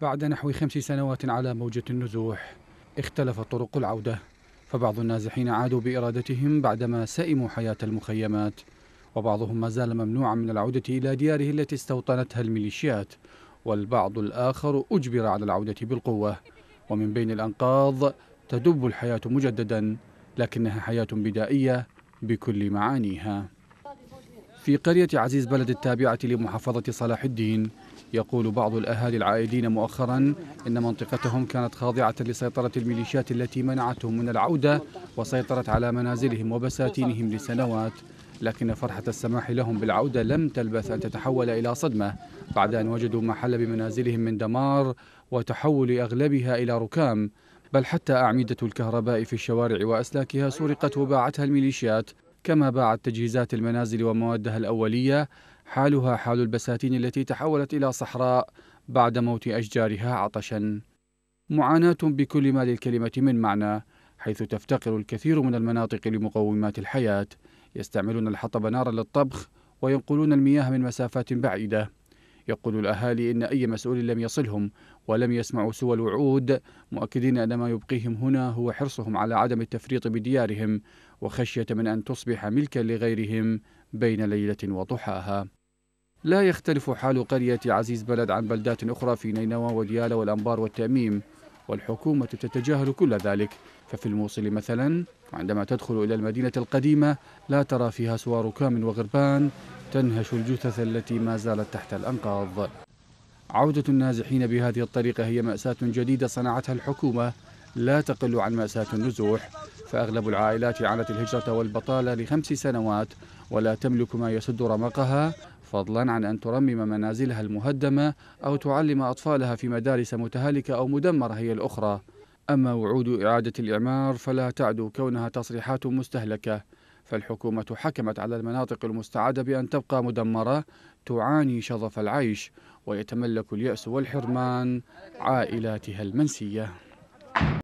بعد نحو خمس سنوات على موجة النزوح اختلف طرق العودة فبعض النازحين عادوا بإرادتهم بعدما سئموا حياة المخيمات وبعضهم ما زال ممنوعا من العودة إلى دياره التي استوطنتها الميليشيات والبعض الآخر أجبر على العودة بالقوة ومن بين الأنقاض تدب الحياة مجددا لكنها حياة بدائية بكل معانيها في قرية عزيز بلد التابعة لمحافظة صلاح الدين يقول بعض الأهالي العائدين مؤخرا إن منطقتهم كانت خاضعة لسيطرة الميليشيات التي منعتهم من العودة وسيطرت على منازلهم وبساتينهم لسنوات لكن فرحة السماح لهم بالعودة لم تلبث أن تتحول إلى صدمة بعد أن وجدوا محل بمنازلهم من دمار وتحول أغلبها إلى ركام بل حتى أعمدة الكهرباء في الشوارع وأسلاكها سرقت وباعتها الميليشيات كما باعت تجهيزات المنازل وموادها الأولية حالها حال البساتين التي تحولت إلى صحراء بعد موت أشجارها عطشا معاناة بكل ما للكلمة من معنى حيث تفتقر الكثير من المناطق لمقومات الحياة يستعملون الحطب نارا للطبخ وينقلون المياه من مسافات بعيده يقول الأهالي إن أي مسؤول لم يصلهم ولم يسمعوا سوى الوعود مؤكدين أن ما يبقيهم هنا هو حرصهم على عدم التفريط بديارهم وخشية من أن تصبح ملكا لغيرهم بين ليلة وضحاها لا يختلف حال قرية عزيز بلد عن بلدات أخرى في نينوى وديالة والأنبار والتأميم والحكومة تتجاهل كل ذلك ففي الموصل مثلا عندما تدخل إلى المدينة القديمة لا ترى فيها سوى ركام وغربان تنهش الجثث التي ما زالت تحت الأنقاض عودة النازحين بهذه الطريقة هي مأساة جديدة صنعتها الحكومة لا تقل عن مأساة النزوح فأغلب العائلات عانت الهجرة والبطالة لخمس سنوات ولا تملك ما يسد رمقها فضلا عن أن ترمم منازلها المهدمة أو تعلم أطفالها في مدارس متهالكة أو مدمرة هي الأخرى أما وعود إعادة الإعمار فلا تعدو كونها تصريحات مستهلكة فالحكومة حكمت على المناطق المستعدة بأن تبقى مدمرة تعاني شظف العيش ويتملك اليأس والحرمان عائلاتها المنسية